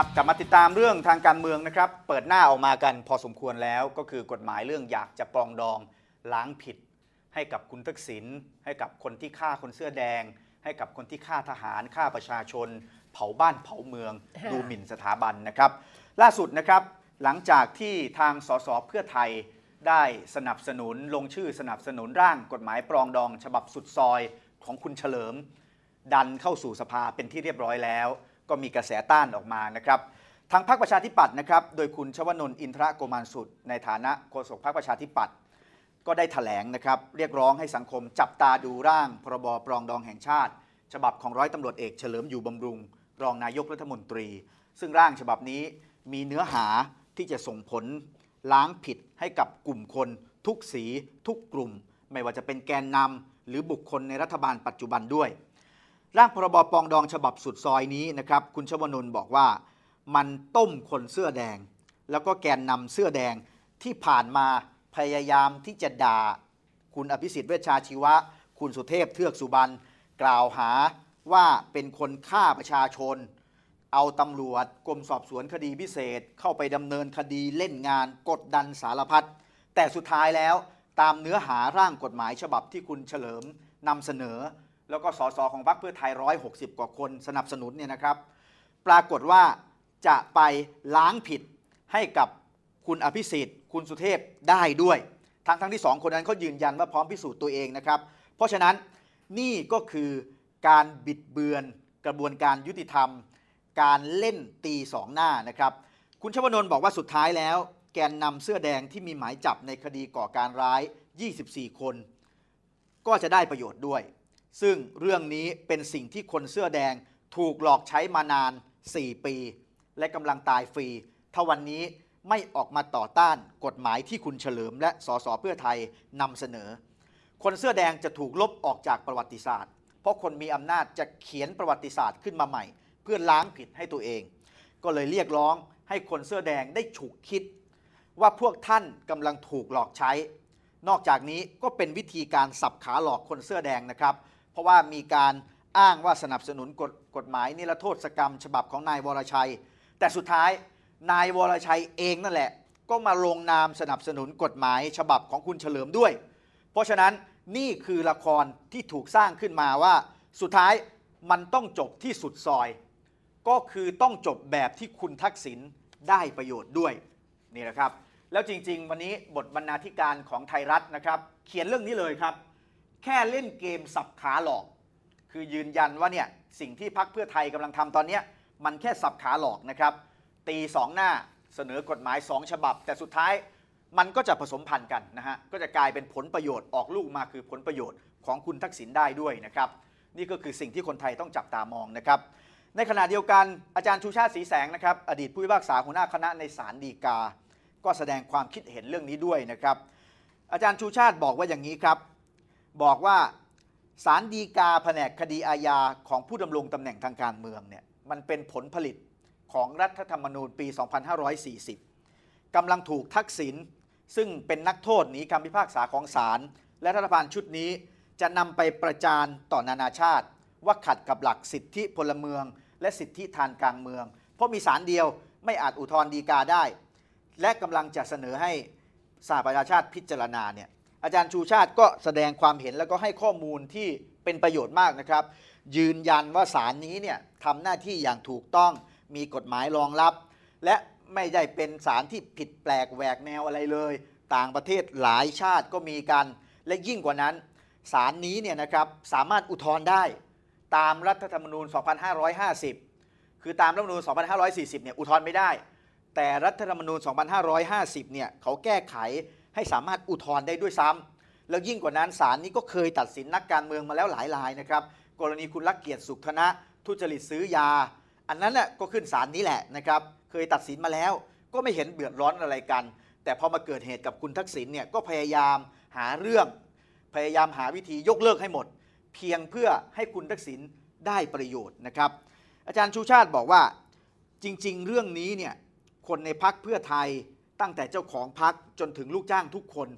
ครับกลับมาติดตามเรื่องทางการเมืองนะครับเปิดหน้าออกมากันพอสมควรแล้ว ก็คือกฎหมายเรื่องอยากจะปองดองล้างผิดให้กับคุณทักษิณให้กับคนที่ฆ่าคนเสื้อแดง ให้กับคนที่ฆ่าทหารฆ่าประชาชน เผาบ้านเผาเมือง ดูหมิ่นสถาบันนะครับ ล่าสุดนะครับหลังจากที่ทางสสเพื่อไทยได้สนับสนุนลงชื่อสนับสนุนร่างกฎหมายปรองดอง ฉบับสุดซอยของคุณเฉลิม ดันเข้าสู่สภาเป็นที่เรียบร้อยแล้วก็มีกระแสต้านออกมานะครับ ทางพรรคประชาธิปัตย์นะครับ โดยคุณชวนนท์อินทราโกมานสุด ในฐานะโฆษกพรรคประชาธิปัตย์ก็ได้ถแถลงนะครับ เรียกร้องให้สังคมจับตาดูร่าง พรบปรองดองแห่งชาติ ฉบับของร้อยตำรวจเอกเฉลิมอยู่บำรุง รองนายกรัฐมนตรี ซึ่งร่างฉบับนี้มีเนื้อหาที่จะส่งผล ล้างผิดให้กับกลุ่มคน ทุกสีทุกกลุ่ม ไม่ว่าจะเป็นแกนนำหรือบุคคลในรัฐบาล ปัจจุบันด้วยร่างพรบปองดองฉบับสุดซอยนี้นะครับ คุณชวนนท์บอกว่ามันต้มคนเสื้อแดง แล้วก็แกนนำเสื้อแดงที่ผ่านมาพยายามที่จะด่า คุณอภิสิทธิ์เวชชาชีวะ คุณสุเทพเทือกสุบรรณกล่าวหาว่าเป็นคนฆ่าประชาชน เอาตำรวจกรมสอบสวนคดีพิเศษเข้าไปดำเนินคดีเล่นงานกดดันสารพัดแต่สุดท้ายแล้วตามเนื้อหาร่างกฎหมายฉบับที่คุณเฉลิมนำเสนอแล้วก็สสของพรรคเพื่อไทย 160 กว่าคนสนับสนุนเนี่ยนะครับ ปรากฏว่าจะไปล้างผิดให้กับคุณอภิสิทธิ์ คุณสุเทพได้ด้วย ทั้งทั้งที่ 2 คนนั้นเขายืนยันว่าพร้อมพิสูจน์ตัวเองนะครับเพราะฉะนั้นนี่ก็คือการบิดเบือนกระบวนการยุติธรรม การเล่นตีสองหน้านะครับคุณชวนนท์บอกว่าสุดท้ายแล้ว แกนนำเสื้อแดงที่มีหมายจับในคดีก่อการร้าย 24 คน ก็จะได้ประโยชน์ด้วยซึ่งเรื่องนี้เป็นสิ่งที่คนเสื้อแดงถูกหลอกใช้มานาน 4 ปี และกำลังตายฟรีถ้าวันนี้ไม่ออกมาต่อต้านกฎหมายที่คุณเฉลิม และสสเพื่อไทยนำเสนอ คนเสื้อแดงจะถูกลบออกจากประวัติศาสตร์ เพราะคนมีอำนาจจะเขียนประวัติศาสตร์ขึ้นมาใหม่ เพื่อล้างผิดให้ตัวเอง ก็เลยเรียกร้องให้คนเสื้อแดงได้ฉุกคิด ว่าพวกท่านกำลังถูกหลอกใช้ นอกจากนี้ก็เป็นวิธีการสับขาหลอกคนเสื้อแดงนะครับราะว่ามีการอ้างว่าสนับสนุนกฎกฎหมายนิรโทษกรรม ฉบับของนายวรชัย แต่สุดท้ายนายวรชัยเองนั่นแหละ ก็มาลงนามสนับสนุนกฎหมายฉบับของคุณเฉลิมด้วย เพราะฉะนั้นนี่คือละครที่ถูกสร้างขึ้นมาว่าสุดท้ายมันต้องจบที่สุดซอย ก็คือต้องจบแบบที่คุณทักษิณได้ประโยชน์ด้วยนี่แหละครับ แล้วจริง ๆ วันนี้บทบรรณาธิการของไทยรัฐนะครับ เขียนเรื่องนี้เลยครับแค่เล่นเกมสับขาหลอก คือยืนยันว่าเนี่ยสิ่งที่พักเพื่อไทยกำลังทำตอนนี้มันแค่สับขาหลอกนะครับ ตีสองหน้าเสนอกฎหมาย 2 ฉบับ แต่สุดท้ายมันก็จะผสมพันธุ์กันนะฮะ ก็จะกลายเป็นผลประโยชน์ออกลูกมาคือผลประโยชน์ของคุณทักษิณได้ด้วยนะครับ นี่ก็คือสิ่งที่คนไทยต้องจับตามองนะครับ ในขณะเดียวกัน อาจารย์ชูชาติสีแสงนะครับอดีตผู้พิพากษาหัวหน้าคณะในศาลฎีกา ก็แสดงความคิดเห็นเรื่องนี้ด้วยนะครับ อาจารย์ชูชาติบอกว่าอย่างนี้ครับบอกว่าสารดีกาแผนกคดีอาญาของผู้ดำรงตำแหน่งทางการเมืองเนี่ยมันเป็นผลผลิตของรัฐธรรมนูญปี 2540 กำลังถูกทักษิณซึ่งเป็นนักโทษหนีคำพิพากษาของศาลและรัฐบาลชุดนี้ จะนำไปประจานต่อนานาชาติ ว่าขัดกับหลักสิทธิพลเมือง และสิทธิทางการเมือง เพราะมีศาลเดียวไม่อาจอุทธรณ์ดีกาได้ และกำลังจะเสนอให้สหประชาชาติพิจารณาเนี่ยอาจารย์ชูชาติก็แสดงความเห็นแล้วก็ให้ข้อมูลที่เป็นประโยชน์มากนะครับ ยืนยันว่าสารนี้เนี่ยทำหน้าที่อย่างถูกต้องมีกฎหมายรองรับ และไม่ได้เป็นสารที่ผิดแปลกแหวกแนวอะไรเลย ต่างประเทศหลายชาติก็มีกันและยิ่งกว่านั้น สารนี้เนี่ยนะครับ สามารถอุทธรณ์ได้ตามรัฐธรรมนูญ 2550 คือตามรัฐธรรมนูญ 2540 เนี่ยอุทธรณ์ไม่ได้ แต่รัฐธรรมนูญ 2550 เนี่ยเขาแก้ไขให้สามารถอุทธรณ์ได้ด้วยซ้ำ แล้วยิ่งกว่านั้นศาลนี้ก็เคยตัดสินนักการเมืองมาแล้วหลายรายนะครับกรณีคุณลักเกียรติสุขธนะทุจริตซื้อยา อันนั้นน่ะก็ขึ้นศาลนี้แหละนะครับเคยตัดสินมาแล้วก็ไม่เห็นเบือดร้อนอะไรกัน แต่พอมาเกิดเหตุกับคุณทักษิณเนี่ยก็พยายามหาเรื่อง พยายามหาวิธียกเลิกให้หมด เพียงเพื่อให้คุณทักษิณได้ประโยชน์นะครับ อาจารย์ชูชาติบอกว่า จริงๆ เรื่องนี้เนี่ยคนในพักเพื่อไทยตั้งแต่เจ้าของพักจนถึงลูกจ้างทุกคน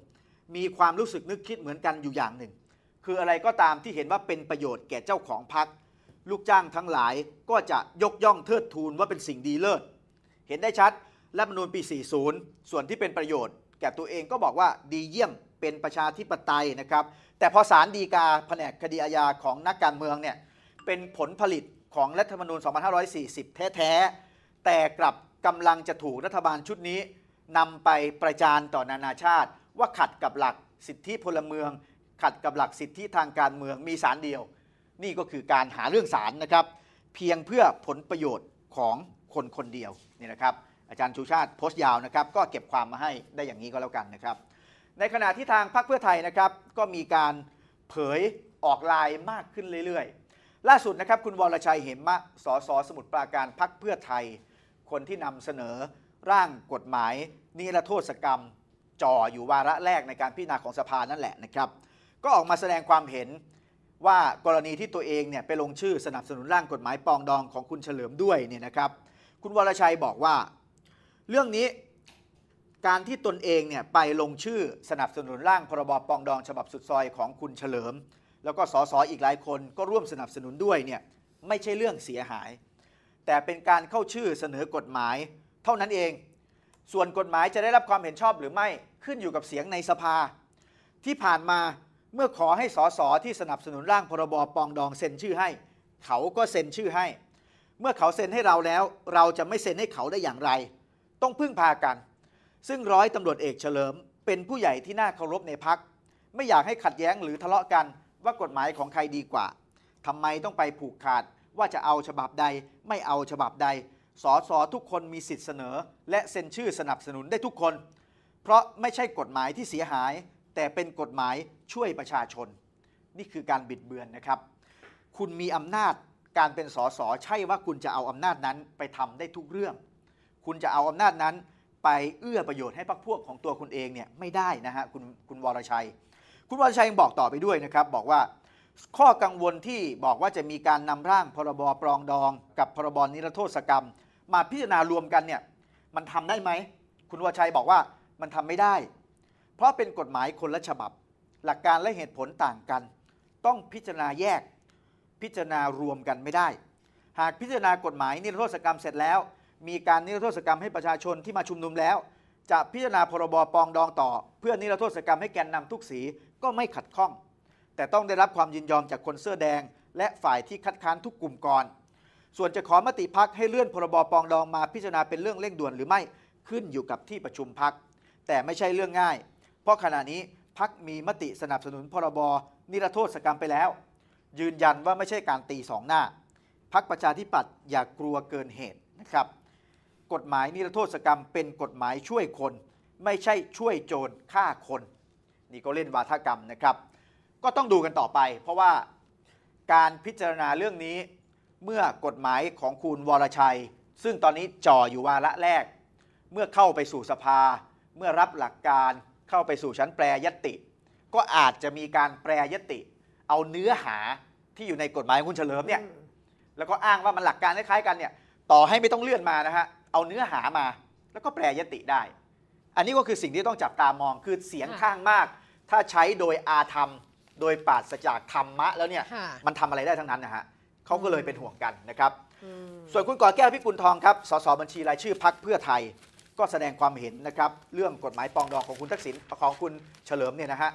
มีความรู้สึกนึกคิดเหมือนกันอยู่อย่างหนึ่ง คืออะไรก็ตามที่เห็นว่าเป็นประโยชน์แก่เจ้าของพัก ลูกจ้างทั้งหลายก็จะยกย่องเทิดทูนว่าเป็นสิ่งดีเลิศเห็นได้ชัดรัฐมนูญปี 40 ส่วนที่เป็นประโยชน์แก่ตัวเองก็บอกว่าดีเยี่ยมเป็นประชาธิปไตยนะครับแต่พอศาลดีกาแผนกคดีอาญาของนักการเมืองเนี่ยเป็นผลผลิตของรัฐธรรมนูญ 2540 แท้ๆแต่กลับกำลังจะถูกรัฐบาลชุดนี้นำไปประจานต่อนานาชาติว่าขัดกับหลักสิทธิพลเมือง ขัดกับหลักสิทธิทางการเมืองมีสารเดียว นี่ก็คือการหาเรื่องสารนะครับ เพียงเพื่อผลประโยชน์ของคนคนเดียวนี่นะครับ อาจารย์ชูชาติโพสต์ยาวนะครับ ก็เก็บความมาให้ได้อย่างนี้ก็แล้วกันนะครับ ในขณะที่ทางพรรคเพื่อไทยนะครับ ก็มีการเผยออกลายมากขึ้นเรื่อยๆล่าสุดนะครับคุณวรชัยเหมมะสสสมุทรปราการพรรคเพื่อไทย คนที่นำเสนอร่างกฎหมายนิรโทษกรรมจ่ออยู่วาระแรกในการพิจารณาของสภานั่นแหละนะครับก็ออกมาแสดงความเห็นว่ากรณีที่ตัวเองเนี่ยไปลงชื่อสนับสนุนร่างกฎหมายปองดองของคุณเฉลิมด้วยเนี่ยนะครับคุณวรชัยบอกว่า เรื่องนี้การที่ตนเองเนี่ยไปลงชื่อสนับสนุนร่างพรบปองดอง ฉบับสุดซอยของคุณเฉลิม แล้วก็สสอีกหลายคน ก็ร่วมสนับสนุนด้วยเนี่ยไม่ใช่เรื่องเสียหาย แต่เป็นการเข้าชื่อเสนอกฎหมายเท่านั้นเอง ส่วนกฎหมายจะได้รับความเห็นชอบหรือไม่ขึ้นอยู่กับเสียงในสภา ที่ผ่านมาเมื่อขอให้สสที่สนับสนุนร่างพรบปองดองเซ็นชื่อให้เขาก็เซ็นชื่อให้ เมื่อเขาเซ็นให้เราแล้ว เราจะไม่เซ็นให้เขาได้อย่างไร ต้องพึ่งพากัน ซึ่งร้อยตำรวจเอกเฉลิม เป็นผู้ใหญ่ที่น่าเคารพในพักไม่อยากให้ขัดแย้งหรือทะเลาะกันว่ากฎหมายของใครดีกว่าทำไมต้องไปผูกขาดว่าจะเอาฉบับใด ไม่เอาฉบับใดสสทุกคนมีสิทธิ์เสนอและเซ็นชื่อสนับสนุนได้ทุกคน เพราะไม่ใช่กฎหมายที่เสียหายแต่เป็นกฎหมายช่วยประชาชน นี่คือการบิดเบือนนะครับ คุณมีอำนาจการเป็นสสใช่ว่าคุณจะเอาอำนาจนั้น ไปทำได้ทุกเรื่อง คุณจะเอาอำนาจนั้น ไปเอื้อประโยชน์ให้พรรคพวกของตัวคุณเองเนี่ยไม่ได้นะฮะคุณคุณวรชัย คุณวรชัยยังบอกต่อไปด้วยนะครับบอกว่าข้อกังวลที่บอกว่าจะมีการนำร่างพรบปรองดอง กับพรบนิรโทษกรรม มาพิจารณารวมกันเนี่ยมันทำได้ไหมคุณวชัยบอกว่ามันทำไม่ได้ เพราะเป็นกฎหมายคนละฉบับ หลักการและเหตุผลต่างกัน ต้องพิจารณาแยก พิจารณารวมกันไม่ได้ หากพิจารณากฎหมายนิรโทษกรรมเสร็จแล้ว มีการนิรโทษกรรมให้ประชาชนที่มาชุมนุมแล้วจะพิจารณาพรบปรองดองต่อ เพื่อนิรโทษกรรมให้แกนนำทุกสีก็ไม่ขัดข้องแต่ต้องได้รับความยินยอมจากคนเสื้อแดงและฝ่ายที่คัดค้านทุกกลุ่มก่อน ส่วนจะขอมติพักให้เลื่อนพรบปองดองมาพิจารณาเป็นเรื่องเร่งด่วนหรือไม่ขึ้นอยู่กับที่ประชุมพัก แต่ไม่ใช่เรื่องง่าย เพราะขณะนี้พักมีมติสนับสนุนพรบนิรโทษกรรมไปแล้ว ยืนยันว่าไม่ใช่การตีสองหน้า พักประชาธิปัตย์อย่ากกลัวเกินเหตุนะครับ กฎหมายนิรโทษกรรม เป็นกฎหมายช่วยคน ไม่ใช่ช่วยโจรฆ่าคน นี่ก็เล่นวาทกรรมนะครับก็ต้องดูกันต่อไปเพราะว่าการพิจารณาเรื่องนี้เมื่อกฎหมายของคุณวรชัย ซึ่งตอนนี้จ่ออยู่วาระแรก เมื่อเข้าไปสู่สภา เมื่อรับหลักการเข้าไปสู่ชั้นแปรยติ ก็อาจจะมีการแปรยติ เอาเนื้อหาที่อยู่ในกฎหมายคุณเฉลิมเนี่ยแล้วก็อ้างว่ามันหลักการคล้ายๆกันเนี่ย ต่อให้ไม่ต้องเลื่อนมานะฮะเอาเนื้อหามาแล้วก็แปรยติได้ อันนี้ก็คือสิ่งที่ต้องจับตามองคือเสียงข้างมาก ถ้าใช้โดยอาธรรมโดยปราศจากธรรมะแล้วเนี่ยมันทำอะไรได้ทั้งนั้นนะฮะเขาก็เลยเป็นห่วงกันนะครับส่วนคุณก่อแก้วพิกุลทองครับสสบัญชีรายชื่อพักเพื่อไทยก็แสดงความเห็นนะครับ เรื่องกฎหมายปองดองของคุณทักษิณของคุณเฉลิมเนี่ยนะฮะ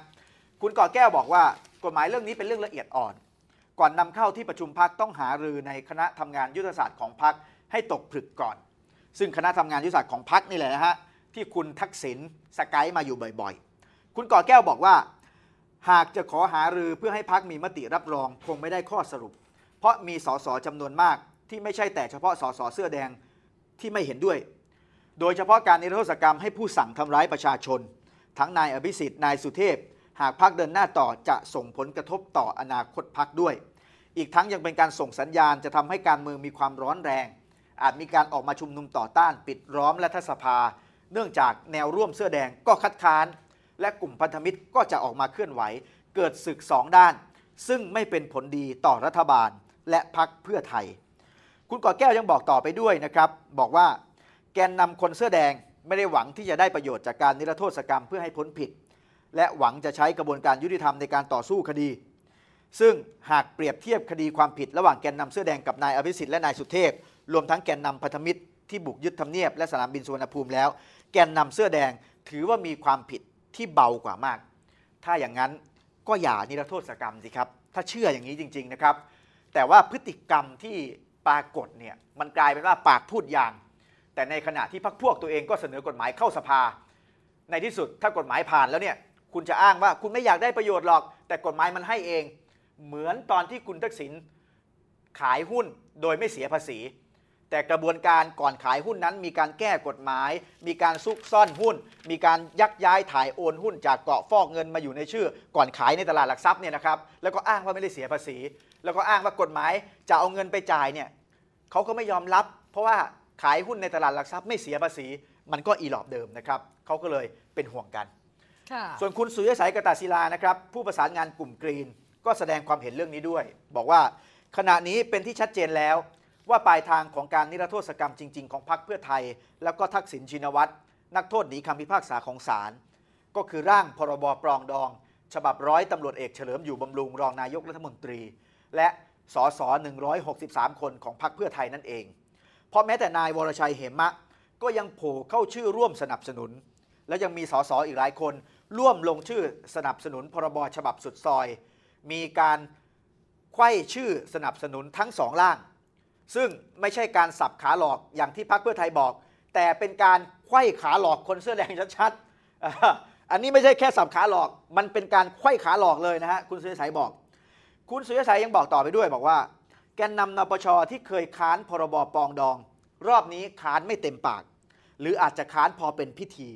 คุณก่อแก้วบอกว่ากฎหมายเรื่องนี้เป็นเรื่องละเอียดอ่อน ก่อนนำเข้าที่ประชุมพักต้องหารือในคณะทำงานยุทธศาสตร์ของพักให้ตกผลึกก่อน ซึ่งคณะทำงานยุทธศาสตร์ของพักนี่แหละนะฮะที่คุณทักษิณสกายมาอยู่บ่อยๆ คุณก่อแก้วบอกว่าหากจะขอหารือเพื่อให้พักมีมติรับรองคงไม่ได้ข้อสรุป เพราะมีสสจำนวนมาก ที่ไม่ใช่แต่เฉพาะสสเสื้อแดงที่ไม่เห็นด้วย โดยเฉพาะการนิรโทษกรรม ให้ผู้สั่งทำร้ายประชาชน ทั้งนายอภิสิทธิ์นายสุเทพหากพักเดินหน้าต่อจะส่งผลกระทบต่ออนาคตพักด้วย อีกทั้งยังเป็นการส่งสัญญาณจะทำให้การเมืองมีความร้อนแรง อาจมีการออกมาชุมนุมต่อต้าน ปิดล้อมแทัศสภา เนื่องจากแนวร่วมเสื้อแดงก็คัดค้านและกลุ่มพันธมิตรก็จะออกมาเคลื่อนไหว เกิดศึกสองด้าน ซึ่งไม่เป็นผลดีต่อรัฐบาลและพักเพื่อไทย คุณก่อแก้วยังบอกต่อไปด้วยนะครับ บอกว่า แกนนำคนเสื้อแดงไม่ได้หวังที่จะได้ประโยชน์จากการนิรโทษกรรมเพื่อให้พ้นผิด และหวังจะใช้กระบวนการยุติธรรมในการต่อสู้คดี ซึ่งหากเปรียบเทียบคดีความผิด ระหว่างแกนนำเสื้อแดงกับนายอภิสิทธิ์และนายสุเทพรวมทั้งแกนนำพันธมิตร ที่บุกยึดทำเนียบและสนามบินสุวรรณภูมิ แล้วแกนนำเสื้อแดงถือว่ามีความผิดที่เบากว่ามาก ถ้าอย่างนั้นก็อย่านิรโทษกรรมสิครับ ถ้าเชื่ออย่างนี้จริงๆนะครับ แต่ว่าพฤติกรรมที่ปรากฏเนี่ยมันกลายเป็นว่าปากพูดอย่าง แต่ในขณะที่พรรคพวกตัวเองก็เสนอกฎหมายเข้าสภา ในที่สุดถ้ากฎหมายผ่านแล้วเนี่ย คุณจะอ้างว่าคุณไม่อยากได้ประโยชน์หรอก แต่กฎหมายมันให้เอง เหมือนตอนที่คุณทักษิณขายหุ้นโดยไม่เสียภาษีแต่กระบวนการก่อนขายหุ้นนั้นมีการแก้กฎหมาย มีการซุกซ่อนหุ้น มีการยักย้ายถ่ายโอนหุ้น จากเกาะฟอกเงินมาอยู่ในชื่อ ก่อนขายในตลาดหลักทรัพย์เนี่ยนะครับ แล้วก็อ้างว่าไม่ได้เสียภาษี แล้วก็อ้างว่ากฎหมาย จะเอาเงินไปจ่ายเนี่ยเขาก็ไม่ยอมรับ เพราะว่าขายหุ้นในตลาดหลักทรัพย์ไม่เสียภาษีมันก็อีหลอบเดิมนะครับเขาก็เลยเป็นห่วงกัน ส่วนคุณสุยสัยกตาศิลานะครับ ผู้ประสานงานกลุ่มกรีน ก็แสดงความเห็นเรื่องนี้ด้วย บอกว่า ขณะนี้เป็นที่ชัดเจนแล้วว่าปลายทางของการนิรโทษกรรมจริงๆ ของพรรคเพื่อไทย แล้วก็ทักษิณชินวัตรนักโทษหนีคำพิพากษาของศาล ก็คือร่างพรบปรองดอง ฉบับร้อยตำรวจเอกเฉลิมอยู่บำรุงรองนายกรัฐมนตรี และสส163 คนของพรรคเพื่อไทยนั่นเอง เพราะแม้แต่นายวรชัยเหมะ ก็ยังโผล่เข้าชื่อร่วมสนับสนุน และยังมีสสอีกหลายคนร่วมลงชื่อสนับสนุน พรบฉบับสุดซอย มีการไขว้ชื่อสนับสนุนทั้งสองร่างซึ่งไม่ใช่การสับขาหลอกอย่างที่พรรคเพื่อไทยบอก แต่เป็นการไขว้ขาหลอกคนเสื้อแดงชัดๆอันนี้ไม่ใช่แค่สับขาหลอกมันเป็นการไขว้ขาหลอกเลยนะฮะ คุณ สุยสัยบอก คุณ สุยสัยยังบอกต่อไปด้วยบอกว่า แกนนำนปชที่เคยค้านพรบปองดอง รอบนี้ ค้านไม่เต็มปาก หรืออาจจะค้านพอเป็นพิธี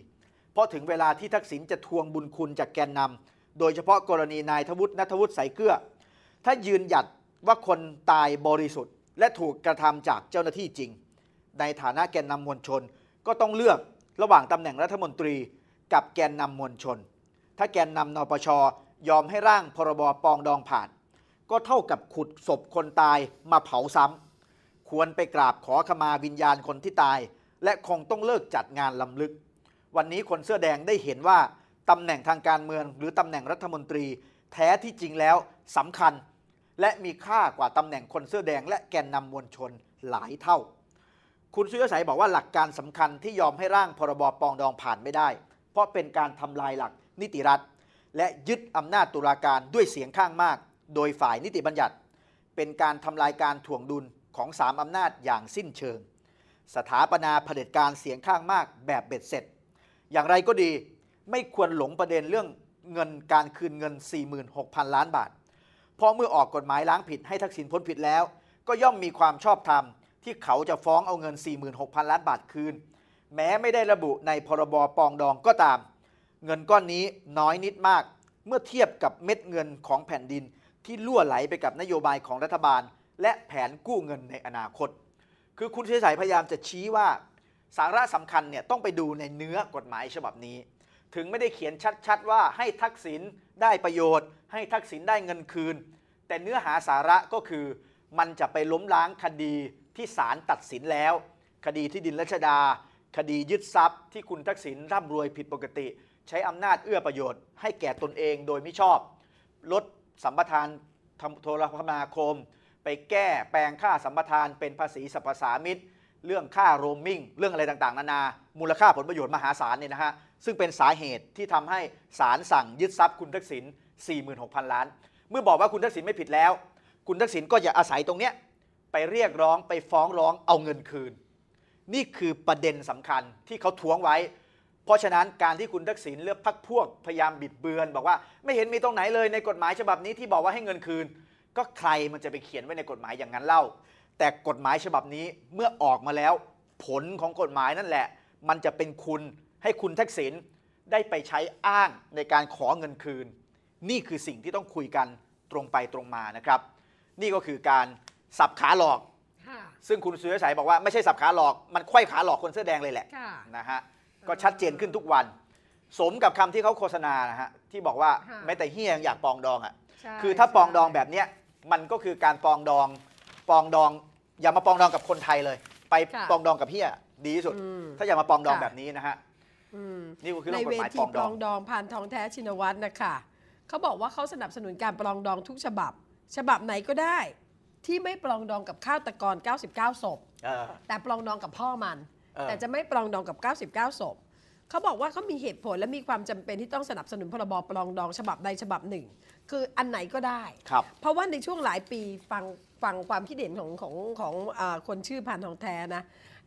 เพราะถึงเวลาที่ทักษิณจะทวงบุญคุณจากแกนนำโดยเฉพาะกรณีนายทวุฒินัทวุฒิใสเกลือถ้ายืนหยัดว่าคนตายบริสุทธิ์และถูกกระทำจากเจ้าหน้าที่จริง ในฐานะแกนนำมวลชน ก็ต้องเลือกระหว่างตำแหน่งรัฐมนตรี กับแกนนำมวลชน ถ้าแกนนำนปชยอมให้ร่างพรบปองดองผ่าน ก็เท่ากับขุดศพคนตายมาเผาซ้ำ ควรไปกราบขอขมาวิญญาณคนที่ตาย และคงต้องเลิกจัดงานลำลึก วันนี้คนเสื้อแดงได้เห็นว่าตำแหน่งทางการเมือง หรือตำแหน่งรัฐมนตรี แท้ที่จริงแล้วสำคัญและมีค่ากว่าตำแหน่งคนเสื้อแดงและแกนนำมวลชนหลายเท่า คุณสุยศัยบอกว่าหลักการสำคัญที่ยอมให้ร่างพรบปองดองผ่านไม่ได้ เพราะเป็นการทำลายหลักนิติรัฐ และยึดอำนาจตุลาการด้วยเสียงข้างมาก โดยฝ่ายนิติบัญญัติ เป็นการทำลายการถ่วงดุลของสามอำนาจอย่างสิ้นเชิง สถาปนาเผด็จการเสียงข้างมากแบบเบ็ดเสร็จ อย่างไรก็ดี ไม่ควรหลงประเด็นเรื่องเงินการคืนเงิน 46,000 ล้านบาทพราะเมื่อออกกฎหมายล้างผิดให้ทักษิณพ้นผิดแล้ว ก็ย่อมมีความชอบธรรม ที่เขาจะฟ้องเอาเงิน 46,000 ล้านบาทคืน แม้ไม่ได้ระบุในพรบปองดองก็ตาม เงินก้อนนี้น้อยนิดมาก เมื่อเทียบกับเม็ดเงินของแผ่นดินที่ล่วไหลไปกับนโยบายของรัฐบาล และแผนกู้เงินในอนาคต คือคุณเฉยสายพยายามจะชี้ว่า สาระสำคัญเนี่ยต้องไปดูในเนื้อกฎหมายฉบับนี้ถึงไม่ได้เขียนชัดๆ ว่าให้ทักษิณได้ประโยชน์ ให้ทักษิณได้เงินคืน แต่เนื้อหาสาระก็คือ มันจะไปล้มล้างคดีที่ศาลตัดสินแล้ว คดีที่ดินรัชดา คดียึดทรัพย์ที่คุณทักษิณร่ำรวยผิดปกติ ใช้อำนาจเอื้อประโยชน์ให้แก่ตนเองโดยไม่ชอบ ลดสัมปทานโทรคมนาคม ไปแก้แปลงค่าสัมปทานเป็นภาษีสรรพสามิตเรื่องค่าโรมมิ่งเรื่องอะไรต่างๆนานามูลค่าผลประโยชน์มหาศาลเนี่ยนะฮะซึ่งเป็นสาเหตุที่ทำให้ศาลสั่งยึดทรัพย์คุณทักษิณ46,000 ล้าน เมื่อบอกว่าคุณทักษิณไม่ผิดแล้ว คุณทักษิณก็จะอาศัยตรงเนี้ยไปเรียกร้องไปฟ้องร้องเอาเงินคืน นี่คือประเด็นสำคัญที่เขาทวงไว้ เพราะฉะนั้นการที่คุณทักษิณเลือกพักพวกพยายามบิดเบือน บอกว่าไม่เห็นมีตรงไหนเลยในกฎหมายฉบับนี้ที่บอกว่าให้เงินคืน ก็ใครมันจะไปเขียนไว้ในกฎหมายอย่างนั้นเล่า แต่กฎหมายฉบับนี้เมื่อออกมาแล้ว ผลของกฎหมายนั่นแหละ มันจะเป็นคุณให้คุณทักษิณได้ไปใช้อ้างในการขอเงินคืน นี่คือสิ่งที่ต้องคุยกันตรงไปตรงมานะครับ นี่ก็คือการสับขาหลอก ซึ่งคุณสุรชัยบอกว่าไม่ใช่สับขาหลอก มันควยขาหลอกคนเสื้อแดงเลยแหละนะฮะก็ชัดเจนขึ้นทุกวัน สมกับคำที่เขาโฆษณานะฮะที่บอกว่าแม้แต่เฮียยังอยากปองดองอ่ะคือถ้าปองดองแบบเนี้ยมันก็คือการปองดองปองดอง อย่ามาปองดองกับคนไทยเลย ไปปองดองกับเฮียดีที่สุด ถ้าอย่ามาปองดองแบบนี้นะฮะนี่ก็คือในเวทีปลองดองผ่พานทองแท้ชินวัตรนะคะเขาบอกว่าเขาสนับสนุนการปลองดองทุกฉบับฉบับไหนก็ได้ ที่ไม่ปลองดองกับข้าวตะกร 99 ศพเแต่ปลองดองกับพ่อมัน แต่จะไม่ปลองดองกับ 99ศพเขาบอกว่าเขามีเหตุผลและมีความจำเป็นที่ต้องสนับสนุนพรบปลองดองฉบับใดฉบับหนึ่ง คืออันไหนก็ได้ครับ เพราะว่าในช่วงหลายปีฟังฟังความคิดเห็นของของของอคนชื่อพานทองแท้นะ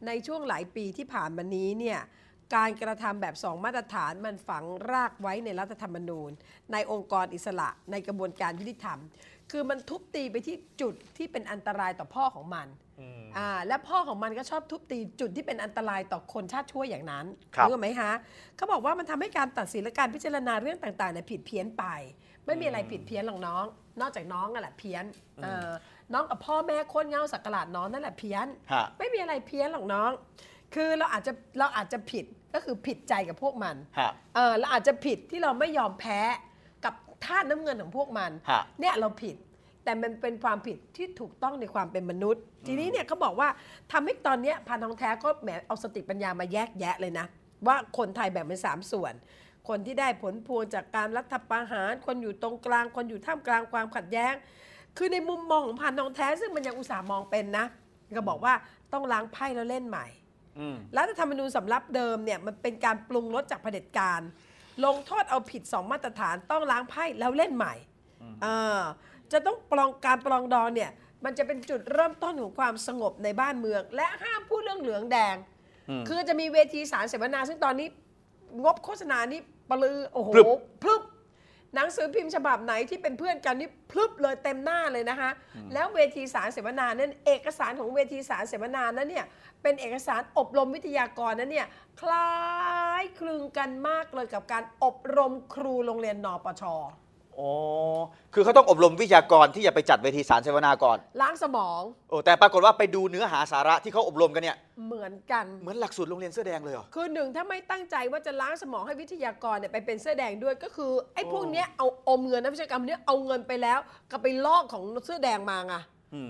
ในช่วงหลายปีที่ผ่านมานี้เนี่ยการกระทำแบบสองมาตรฐานมันฝังรากไว้ในรัฐธรรมนูญ ในองค์กรอิสระในกระบวนการยุติธรรม คือมันทุบตีไปที่จุดที่เป็นอันตรายต่อพ่อของมันอ่าและพ่อของมันก็ชอบทุบตีจุดที่เป็นอันตรายต่อคนชาติชั่วอย่างนั้นรู้ไหมคะเขาบอกว่ามันทำให้การตัดสินและการพิจารณาเรื่องต่างๆเนี่ยผิดเพี้ยนไป ไม่มีอะไรผิดเพี้ยนหรอกน้อง นอกจากน้องนั่นแหละเพี้ยนน้องกับพ่อแม่โค่นเงาสักกาดน้องนั่นแหละเพี้ยนไม่มีอะไรเพี้ยนหรอกน้องคือเราอาจจะเราอาจจะผิดก็คือผิดใจกับพวกมันเออเราอาจจะผิดที่เราไม่ยอมแพ้กับท่าตุน้าเงินของพวกมัน เนี่ยเราผิด แต่มันเป็นความผิดที่ถูกต้องในความเป็นมนุษย์ ทีนี้เนี่ยเขาบอกว่าทำให้ตอนนี้พันธทองแท้ก็แหมเอาสติปัญญามาแยกแยะเลยนะว่าคนไทยแบ่งเป็นสามส่วน คนที่ได้ผลพวงจากการรัฐประหาร คนอยู่ตรงกลาง คนอยู่ท่ามกลางความขัดแย้ง คือในมุมมองของ พันธทองแท้ซึ่งมันยังอุตส่าห์มองเป็นนะก็บอกว่าต้องล้างไพ่แล้วเล่นใหม่รัฐธรรมนูญสำรับเดิมเนี่ยมันเป็นการปรุงรสจากเผด็จการ ลงโทษเอาผิดสองมาตรฐานต้องล้างไพ่แล้วเล่นใหม่จะต้องปลองการปลองดองเนี่ยมันจะเป็นจุดเริ่มต้นของความสงบในบ้านเมือง และห้ามพูดเรื่องเหลืองแดง คือจะมีเวทีสารเสวนาซึ่งตอนนี้งบโฆษณานี้ปลือโอ้โหพลึบหนังสือพิมพ์ฉบับไหนที่เป็นเพื่อนกันนี่พลึบเลยเต็มหน้าเลยนะคะ แล้วเวทีสารเสวนานั้น เอกสารของเวทีสารเสวนานั้นเนี่ยเป็นเอกสารอบรมวิทยากรนั้นเนี่ยคล้ายคลึงกันมากเลยกับการอบรมครูโรงเรียนนปชอ๋อ คือเขาต้องอบรมวิทยากรที่อย่าไปจัดเวทีสารเสวนาก่อน ล้างสมอง โอ้ แต่ปรากฏว่าไปดูเนื้อหาสาระที่เขาอบรมกันเนี่ยเหมือนกันเหมือนหลักสูตรโรงเรียนเสื้อแดงเลยเหรอคือหนึ่งถ้าไม่ตั้งใจว่าจะล้างสมองให้วิทยากรเนี่ยไปเป็นเสื้อแดงด้วยก็คือไอ้พวกเนี้ยเอาอมเงินนักวิชาการเนี้ยเอาเงินไปแล้วก็ไปลอกของเสื้อแดงมาไง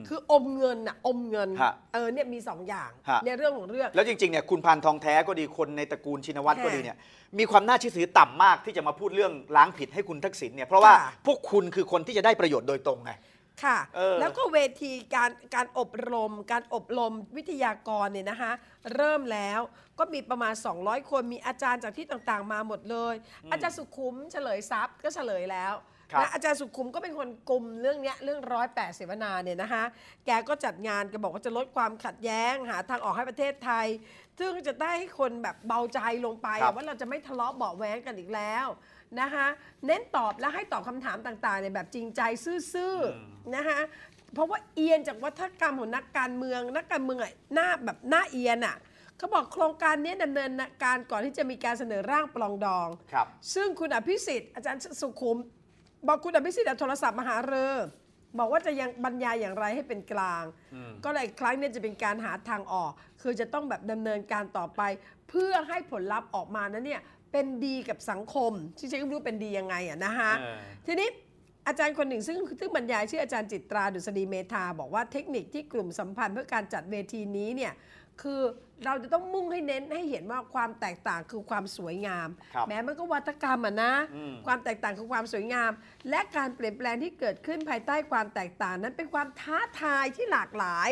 คืออมเงินอ่ะอมเงินเออเนี่ยมีสองอย่างในเรื่องของเรื่อง แล้วจริงๆเนี่ยคุณพันทองแท้ก็ดีคนในตระกูลชินวัตรก็ดีเนี่ยมีความน่าเชื่อถือต่ำมากที่จะมาพูดเรื่องล้างผิดให้คุณทักษิณเนี่ยเพราะว่าพวกคุณคือคนที่จะได้ประโยชน์โดยตรงไงค่ะแล้วก็เวทีการการอบรม การอบรมวิทยากรเนี่ยนะคะเริ่มแล้วก็มีประมาณ 200 คนมีอาจารย์จากที่ต่างๆมาหมดเลย อาจารย์สุขุมเฉลยทรัพย์ก็เฉลยแล้วแลนะอาจารย์สุขุมก็เป็นคนกลุ่มเรื่องเนี้ยเรื่องร้อยแปดเสวนาเนี่ยนะคะแกก็จัดงานแกบอกว่าจะลดความขัดแย้งหาทางออกให้ประเทศไทย ซึ่งจะได้ให้คนแบบเบาใจลงไป ว่าเราจะไม่ทะเลาะเบาแหวงกันอีกแล้วนะคะเน้นตอบและให้ตอบคำถามต่างๆ ในแบบจริงใจซื่อๆนะคะเพราะว่าเอียนจากวัฒกรรมของนักการเมืองนักการเมืองอะหน้าแบบหน้าเอียนอ่ะเขาบอกโครงการนี้ดำเนินการก่อนที่จะมีการเสนอร่างปลองดองครับซึ่งคุณอภิสิทธิ์อาจารย์สุขุม บอกคุณอภิสิทธิ์อะโทรศัพท์มาหาเรอบอกว่าจะยังบรรยายอย่างไรให้เป็นกลาง ก็เลยครั้งนี้จะเป็นการหาทางออกคือจะต้องแบบดำเนินการต่อไป เพื่อให้ผลลัพธ์ออกมานั้นเนี่ยเป็นดีกับสังคมที่ฉันก็ไม่รู้เป็นดียังไงอะนะคะทีนี้อาจารย์คนหนึ่งซึ่ง ซึ่งบรรยายชื่ออาจารย์จิตรา ดุษฎีเมธาบอกว่าเทคนิคที่กลุ่มสัมพันธ์เพื่อการจัดเวทีนี้เนี่ย คือเราจะต้องมุ่งให้เน้นให้เห็นว่าความแตกต่างคือความสวยงาม แม้มันก็วัฒกรรมอ่ะนะ ความแตกต่างคือความสวยงาม และการเปลี่ยนแปลงที่เกิดขึ้นภายใต้ความแตกต่างนั้นเป็นความท้าทายที่หลากหลาย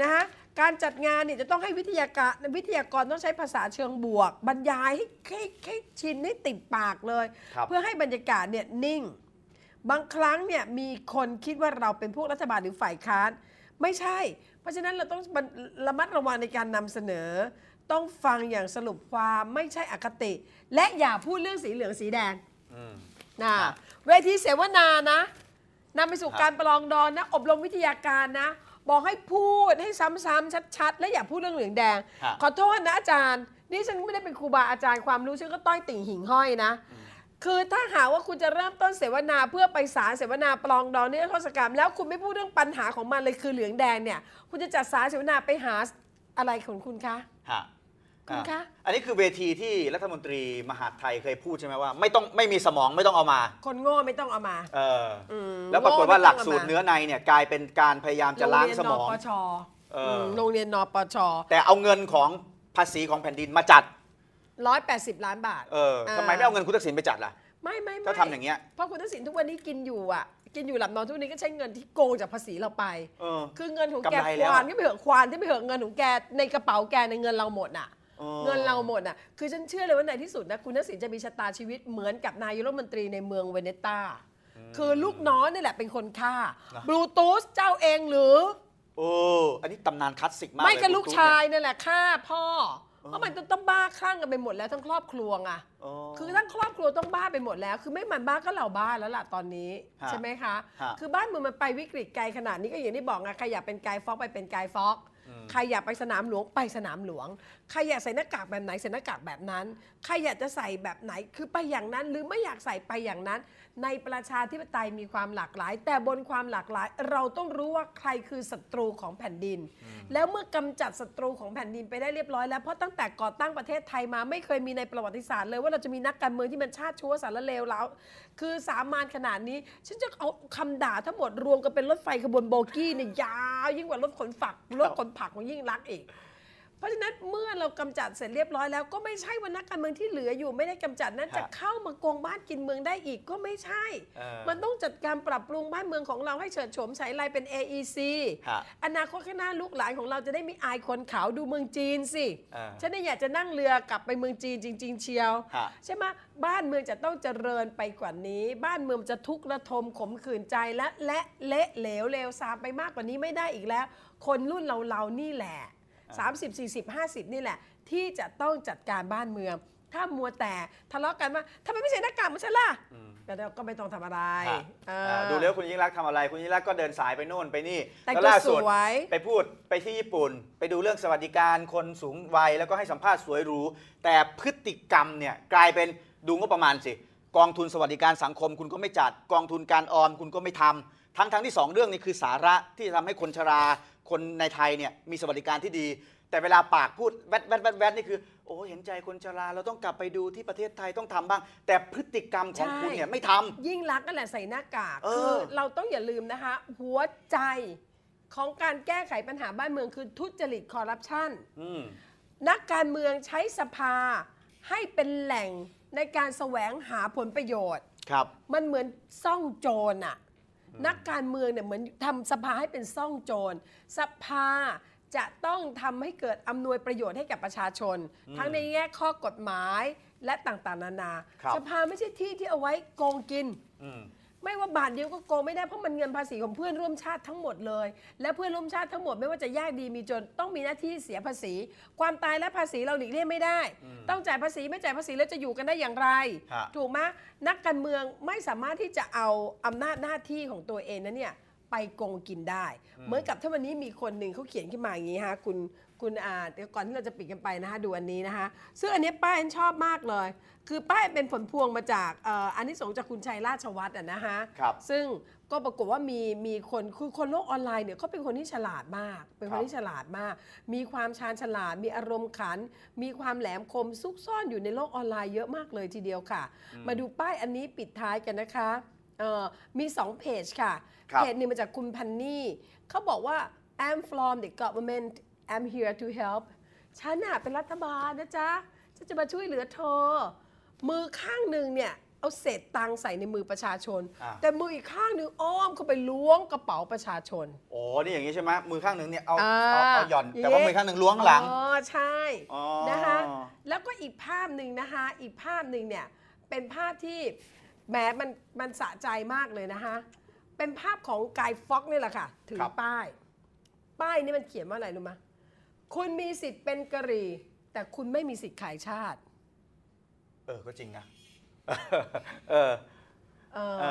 นะคะการจัดงานเนี่ยจะต้องให้วิทยากรวิทยากรต้องใช้ภาษาเชิงบวก บรรยายให้ให้ให้ชินให้ติดปากเลย เพื่อให้บรรยากาศเนี่ยนิ่ง บางครั้งเนี่ยมีคนคิดว่าเราเป็นพวกรัฐบาลหรือฝ่ายค้านไม่ใช่ เพราะฉะนั้นเราต้องระมัดระวังในการนำเสนอ ต้องฟังอย่างสรุปความไม่ใช่อคติ และอย่าพูดเรื่องสีเหลืองสีแดงนะเวทีเสวนานะนำไปสู่การประลองดอนนะอบรมวิทยาการนะบอกให้พูดให้ซ้ำๆชัด ๆ และอย่าพูดเรื่องเหลืองแดง ขอโทษนะอาจารย์นี่ฉันไม่ได้เป็นครูบาอาจารย์ความรู้ฉันก็ต้อยติ่งหิ่งห้อยนะ คือถ้าหาว่าคุณจะเริ่มต้นเสวนาเพื่อไปสารเสวนาปลองดองนี่ข้อสกรรมแล้วคุณไม่พูดเรื่องปัญหาของมันเลยคือเหลืองแดงเนี่ย คุณจะจัดสารเสวนาไปหาอะไรของคุณคะะคุณคะอันนี้คือเวทีที่รัฐมนตรีมหาไทยเคยพูดใช่ไหมว่า ไม่ต้องไม่มีสมองไม่ต้องเอามา คนโง่ไม่ต้องเอามา เอออแล้วปรากฏว่าหลักสูตรเนื้อในเนี่ยกลายเป็นการพยายามจะล้างสมองโรเรียนนปชโรงเรียนนปช แต่เอาเงินของภาษีของแผ่นดินมาจัดร้อยแปดสิบล้านบาทเออทำไมไม่เอาเงินคุณทักษิณไปจัดล่ะ ไม่ไม่ไม่ถ้าทำอย่างเงี้ยเพราะคุณทักษิณทุกวันนี้กินอยู่อ่ะกินอยู่หลับนอนทุกวันนี้ก็ใช้เงินที่โกงจากภาษีเราไปออคือเงินของแกควานก็ไปเหอะควานที่ไปเหอะเงินของแกในกระเป๋าแกในเงินเราหมดอ่ะเงินเราหมดอ่ะ คือฉันเชื่อเลยว่าในที่สุดนะ คุณทักษิณจะมีชะตาชีวิตเหมือนกับนายรัฐมนตรีในเมืองเวเนตาคือลูกน้องนี่แหละเป็นคนฆ่าบลูทูธเจ้าเองหรือโอ้อันนี้ตำนานคลาสสิกมาก ไม่กับลูกชายนี่แหละฆ่าพ่อ เพราะมันต้องบ้าคลั่งกันไปหมดแล้วทั้งครอบครัวอ่ะคือทั้งครอบครัวต้องบ้าไปหมดแล้ว คือไม่มันบ้าก็เราบ้าแล้วล่ะตอนนี้ใช่ไหมคะ คือบ้านเมืองมันไปวิกฤตไกลขนาด นี้ก็อย่างที่บอกไงใครอยากเป็นไกด์ฟอกไปเป็นไกด์ฟอกใครอยากไปสนามหลวงไปสนามหลวงใครอยากใส่หน้ากากแบบไหนใส่หน้ากากแบบนั้นใครอยากจะใส่แบบไหนคือไปอย่างนั้น หรือไม่อยากใส่ไปอย่างนั้น ในประชาธิปไตยมีความหลากหลาย แต่บนความหลากหลายเราต้องรู้ว่าใครคือศัตรูของแผ่นดิน แล้วเมื่อกำจัดศัตรูของแผ่นดินไปได้เรียบร้อยแล้วเพราะตั้งแต่ก่อตั้งประเทศไทยมาไม่เคยมีในประวัติศาสตร์เลยว่าเราจะมีนักการเมืองที่มันชาติชั่วสารเลวแล้วคือสามานขนาดนี้ฉันจะเอาคำด่าทั้งหมดรวมกันเป็นรถไฟขบวนโบกี้เนี่ยยาว ยิ่งกว่ารถขนฝัก รถขนผักของยิ่งรักอีกเพราะฉะนั้นเมื่อเรากำจัดเสร็จเรียบร้อยแล้ว ก็ไม่ใช่ว่านักการเมืองที่เหลืออยู่ ไม่ได้กำจัดนั้นจะเข้ามาโกงบ้านกินเมืองได้อีกก็ไม่ใช่ มันต้องจัดการปรับปรุงบ้านเมืองของเราให้เฉิดโฉมใช้ลายเป็น AEC อนาคตข้างหน้าลูกหลานของเราจะได้มีอายคนขาวดูเมืองจีนสิฉันอยากจะนั่งเรือกลับไปเมืองจีนจริง ๆ เชียวใช่ไหมบ้านเมืองจะต้องเจริญไปกว่านี้ บ้านเมืองจะทุกข์ระทมขมขื่นใจและ และเละเหลวเลวซามไปมากกว่านี้ไม่ได้อีกแล้ว คนรุ่นเราเรานี่แหละ30 40 50 นี่แหละที่จะต้องจัดการบ้านเมือง ถ้ามัวแต่ทะเลาะกันว่าทำไมไม่ใส่หน้ากากมาใช่ล่ะก็ก็ไม่ต้องทำอะไร ดูแล้วคุณยิ่งรักทำอะไร คุณยิ่งรักก็เดินสายไปโน่นไปนี่ แต่ก็วล่าสุดไปพูดไปที่ญี่ปุ่น ไปดูเรื่องสวัสดิการคนสูงวัยแล้วก็ให้สัมภาษณ์สวยหรูแต่พฤติกรรมเนี่ยกลายเป็นดูงบประมาณสิกองทุนสวัสดิการสังคม คุณก็ไม่จัดกองทุนการออมคุณก็ไม่ทำทั้งทั้งที่สองเรื่องนี้คือสาระที่ทำให้คนชราคนในไทยเนี่ยมีสวัสดิการที่ดีแต่เวลาปากพูดแวดแวดแวดแวดนี่คือ โอ้เห็นใจคนชราเราต้องกลับไปดูที่ประเทศไทยต้องทำบ้าง แต่พฤติกรรมของคุณเนี่ยไม่ทำยิ่งรักกนั่นแหละใส่หน้ากากออคือเราต้องอย่าลืมนะคะ หัวใจของการแก้ไขปัญหาบ้านเมืองคือทุจริตคอร์รัปชันนักการเมืองใช้สภาให้เป็นแหล่งในการแสวงหาผลประโยชน์ ครับ มันเหมือนซ่องโจรอะนักการเมืองเนี่ยเหมือนทำสภาให้เป็นซ่องโจร สภาจะต้องทำให้เกิดอำนวยประโยชน์ให้กับประชาชน ทั้งในแง่ข้อกฎหมายและต่าง ๆ นานาสภาไม่ใช่ที่ที่เอาไว้โกงกินอืไม่ว่าบาทเดียวก็โกงไม่ได้เพราะมันเงินภาษีของเพื่อนร่วมชาติทั้งหมดเลย และเพื่อนร่วมชาติทั้งหมด ไม่ว่าจะยากดีมีจนต้องมีหน้าที่เสียภาษี ความตายและภาษีเราหลีกเลี่ยงไม่ได้ ต้องจ่ายภาษีไม่จ่ายภาษีแล้วจะอยู่กันได้อย่างไร ถูกไหมนักการเมืองไม่สามารถที่จะเอา อำนาจหน้าที่ของตัวเองนั้นเนี่ยไปโกงกินได้เหมือนกับถ้าวันนี้มีคนหนึ่งเขาเขียนขึ้นมาอย่างนี้ฮะคุณคุณอาเดี๋ยวก่อนที่เราจะปิดกันไปนะคะ ดูอันนี้นะคะซึ่งอันนี้ป้ายนชอบมากเลย คือป้ายเป็นผลพวงมาจากอออันนี้สงจากคุณชัยราชวัฒน์อะนะคะครับซึ่งก็ปรากฏว่ามีมีคน คือคนโลกออนไลน์เนี่ยเขาเป็นคนที่ฉลาดมาก เป็นคนที่ฉลาดมาก มีความชาญฉลาด มีอารมณ์ขัน มีความแหลมคมซุกซ่อนอยู่ในโลกออนไลน์เยอะมากเลยทีเดียวค่ะ มาดูป้ายอันนี้ปิดท้ายกันนะคะอมี2เพจค่ะคเพจหนึ่งมาจากคุณพันนี่เขาบอกว่า I'm from the government I'm here to help ฉันน่ะเป็นรัฐบาลนะจ๊ะฉันจะมาช่วยเหลือเธอ มือข้างหนึ่งเนี่ยเอาเศษตังใส่ในมือประชาชน แต่มืออีกข้างหนึ่งอ้อมเข้าไปล้วงกระเป๋าประชาชนโอ้นี่อย่างนี้ใช่ไหม มือข้างหนึ่งเนี่ยเอาเอาเอาหย่อน แต่ว่ามือข้างหนึ่งล้วงหลัง อ๋อ ใช่ นะคะแล้วก็อีกภาพหนึ่งนะคะ อีกภาพหนึ่งเนี่ยเป็นภาพที่แหมมันมันสะใจมากเลยนะคะ เป็นภาพของกายฟ็อกนี่แหละค่ะถือป้าย ป้ายนี่มันเขียนว่าอะไรรู้ไหมคุณมีสิทธิ์เป็นกะหรี่แต่คุณไม่มีสิทธิ์ขายชาติ เออ ก็จริงนะเออ เอ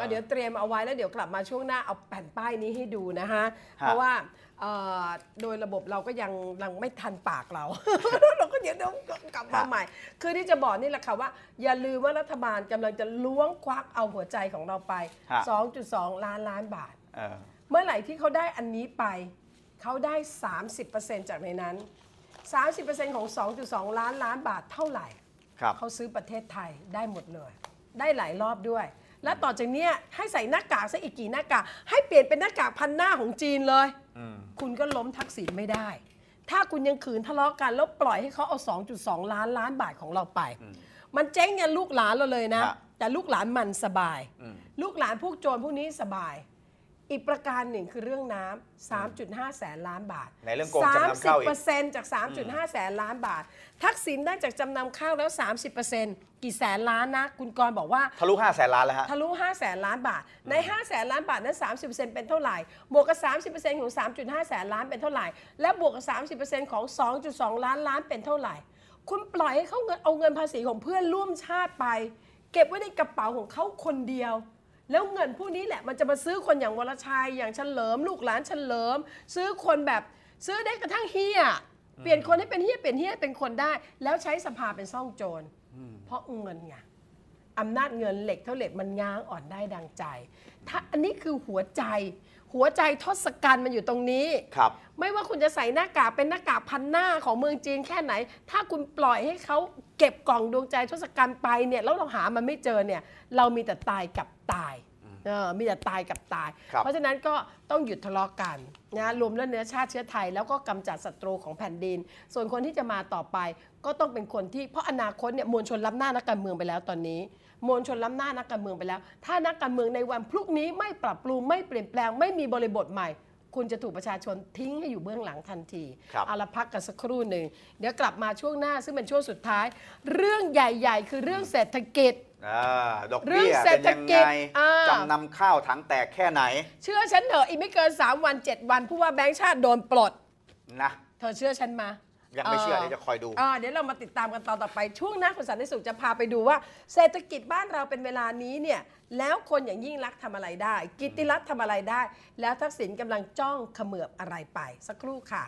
อเดี๋ยวเตรียมเอาไว้แล้วเดี๋ยวกลับมาช่วงหน้าเอาแผ่นป้ายนี้ให้ดูนะฮะ เพราะว่าโดยระบบเราก็ยังยังไม่ทันปากเรา เราก็เดี๋ยวต้องกลับมาใหม่ คือที่จะบอกนี่แหละค่ะว่า อย่าลืมว่ารัฐบาลกำลังจะล้วงควักเอาหัวใจของเราไป 2.2 ล้านล้านบาทเมื่อไหร่ที่เขาได้อันนี้ไปเขาได้ 30%จากในนั้น 30%ของ 2.2 ล้านล้านบาทเท่าไหร่รเขาซื้อประเทศไทยได้หมดเลย ได้หลายรอบด้วย และต่อจากนี้ให้ใส่หน้ากากซะอีกกี่หน้ากากให้เปลี่ยนเป็นหน้ากากพันหน้าของจีนเลย คุณก็ล้มทักษิณไม่ได้ ถ้าคุณยังขืนทะเลาะกันแล้วปล่อยให้เขาเอา2.2 ล้านล้านบาทของเราไป มันเจ๊งยันลูกหลานเราเลยนะ แต่ลูกหลานมันสบายลูกหลานพวกโจรพวกนี้สบายอีกประการหนึ่งคือเรื่องน้ำ3.5 แสนล้านบาท ในเรื่องโกงจำนำข้าวอีก 30%จาก 3.5 แสนล้านบาท ทักษิณได้จากจำนำข้าวแล้ว 30%กี่แสนล้านนะคุณกรบอกว่าทะลุ5แสนล้านแล้วฮะทะลุ5แสนล้านบาทใน5แสนล้านบาทนั้น30%เป็นเท่าไหร่ บวกกับ 30%ของ3.5แสนล้านเป็นเท่าไหร่ และบวกกับ30%ของ2.2 ล้านล้านเป็นเท่าไหร่ คุณปล่อยให้เขาเอาเงินภาษีของเพื่อนร่วมชาติไป เก็บไว้ในกระเป๋าของเขาคนเดียวแล้วเงินพวกนี้แหละมันจะมาซื้อคนอย่างวรชัย อย่างเฉลิม ลูกหลานเฉลิม ซื้อคนแบบซื้อได้กระทั่งเฮีย เปลี่ยนคนให้เป็นเฮียเปลี่ยนเฮียเป็นคนได้แล้วใช้สภาเป็นซ่องโจรเพราะเงินไงอำนาจเงินเหล็กเท่าเหล็กมันง้างอ่อนได้ดังใจ ถ้าอันนี้คือหัวใจหัวใจทศกัณฐ์มันอยู่ตรงนี้ ครับ ไม่ว่าคุณจะใส่หน้ากาก เป็นหน้ากากพันหน้าของเมืองจีนแค่ไหน ถ้าคุณปล่อยให้เขาเก็บกล่องดวงใจทศกัณฐ์ไปเนี่ยแล้วเราหามันไม่เจอเนี่ย เรามีแต่ตายกับตายมีแต่ตายกับตาย เพราะฉะนั้นก็ต้องหยุดทะเลาะกันนะรวมแล้วเนื้อชาติเชื้อไทย แล้วก็กำจัดศัตรูของแผ่นดิน ส่วนคนที่จะมาต่อไปก็ต้องเป็นคนที่เพราะอนาคตเนี่ยมวลชนล้ำหน้านักการเมืองไปแล้วตอนนี้มวลชนล้ำหน้านักการเมืองไปแล้ว ถ้านักการเมืองในวันพรุ่งนี้ไม่ปรับปรุงไม่เปลี่ยนแปลงไม่มีบริบทใหม่ คุณจะถูกประชาชนทิ้งให้อยู่เบื้องหลังทันทีเอาละพักกันสักครู่หนึ่งเดี๋ยวกลับมาช่วงหน้าซึ่งเป็นช่วงสุดท้าย เรื่องใหญ่ๆ คือเรื่องเศรษฐกิจดอกเบี้ยเป็นยังไงจำนำข้าวถังแตกแค่ไหน เชื่อฉันเถอะอีกไม่เกิน 3 วัน 7 วันผู้ว่าแบงค์ชาติโดนปลดนะเธอเชื่อฉันมา ยังไม่เชื่อเดี๋ยวจะคอยดูเดี๋ยวเรามาติดตามกันตอนต่อไปช่วงหน้าคุณสันติสุขจะพาไปดูว่า เศรษฐกิจบ้านเราเป็นเวลานี้เนี่ย แล้วคนอย่างยิ่งรักษณ์ทำอะไรได้ กิตติรัตน์ทำอะไรได้ แล้วทักษิณกำลังจ้องเขมือบอะไรไป สักครู่ค่ะ